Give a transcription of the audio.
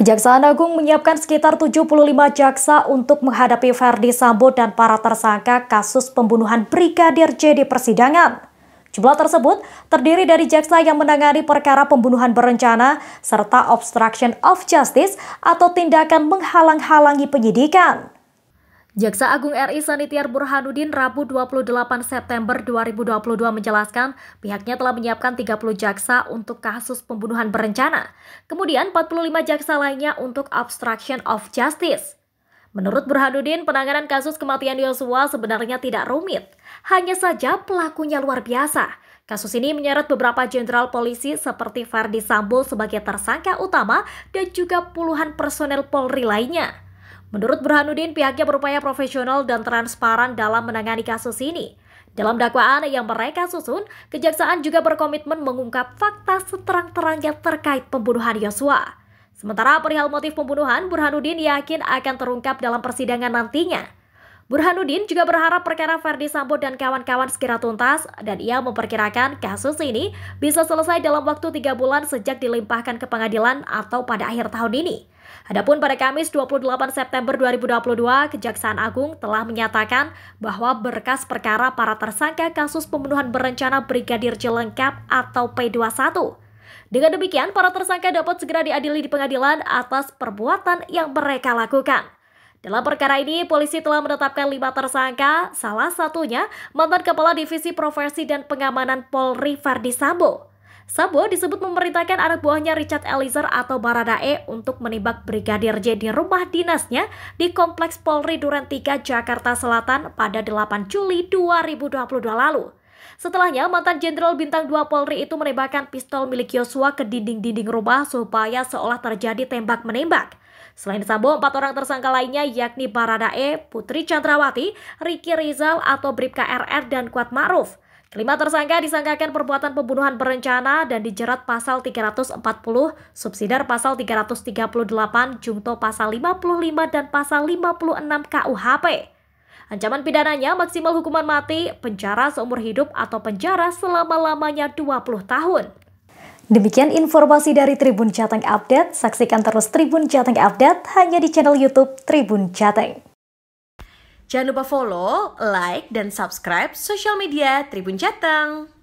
Kejaksaan Agung menyiapkan sekitar 75 jaksa untuk menghadapi Ferdi Sambo dan para tersangka kasus pembunuhan Brigadir J di persidangan. Jumlah tersebut terdiri dari jaksa yang menangani perkara pembunuhan berencana serta obstruction of justice atau tindakan menghalang-halangi penyidikan. Jaksa Agung RI Sanitiar Burhanuddin Rabu 28 September 2022 menjelaskan pihaknya telah menyiapkan 30 jaksa untuk kasus pembunuhan berencana, kemudian 45 jaksa lainnya untuk obstruction of justice. Menurut Burhanuddin, penanganan kasus kematian Yosua sebenarnya tidak rumit. Hanya saja pelakunya luar biasa. Kasus ini menyeret beberapa jenderal polisi seperti Verdi Sambo sebagai tersangka utama dan juga puluhan personel Polri lainnya. Menurut Burhanuddin, pihaknya berupaya profesional dan transparan dalam menangani kasus ini. Dalam dakwaan yang mereka susun, kejaksaan juga berkomitmen mengungkap fakta seterang-terangnya terkait pembunuhan Yosua. Sementara perihal motif pembunuhan, Burhanuddin yakin akan terungkap dalam persidangan nantinya. Burhanuddin juga berharap perkara Ferdi Sambo dan kawan-kawan segera tuntas dan ia memperkirakan kasus ini bisa selesai dalam waktu tiga bulan sejak dilimpahkan ke pengadilan atau pada akhir tahun ini. Adapun pada Kamis 28 September 2022, Kejaksaan Agung telah menyatakan bahwa berkas perkara para tersangka kasus pembunuhan berencana Brigadir J atau P21 dengan demikian, para tersangka dapat segera diadili di pengadilan atas perbuatan yang mereka lakukan. Dalam perkara ini, polisi telah menetapkan lima tersangka, salah satunya mantan Kepala Divisi Profesi dan Pengamanan Polri Fardi Sambo. Sambo disebut memerintahkan anak buahnya Richard Eliezer atau Baradae untuk menembak Brigadir J di rumah dinasnya di Kompleks Polri Duren 3, Jakarta Selatan pada 8 Juli 2022 lalu. Setelahnya, mantan Jenderal Bintang 2 Polri itu menembakkan pistol milik Yosua ke dinding-dinding rumah supaya seolah terjadi tembak-menembak. Selain Sambo, empat orang tersangka lainnya yakni Baradae, Putri Chandrawati, Riki Rizal atau Bripka RR dan Kuat Ma'ruf. Kelima tersangka disangkakan perbuatan pembunuhan berencana dan dijerat pasal 340, subsidiar pasal 338, jungto pasal 55 dan pasal 56 KUHP. Ancaman pidananya maksimal hukuman mati, penjara seumur hidup atau penjara selama-lamanya 20 tahun. Demikian informasi dari Tribun Jateng Update. Saksikan terus Tribun Jateng Update hanya di channel YouTube Tribun Jateng. Jangan lupa follow, like, dan subscribe social media Tribun Jateng.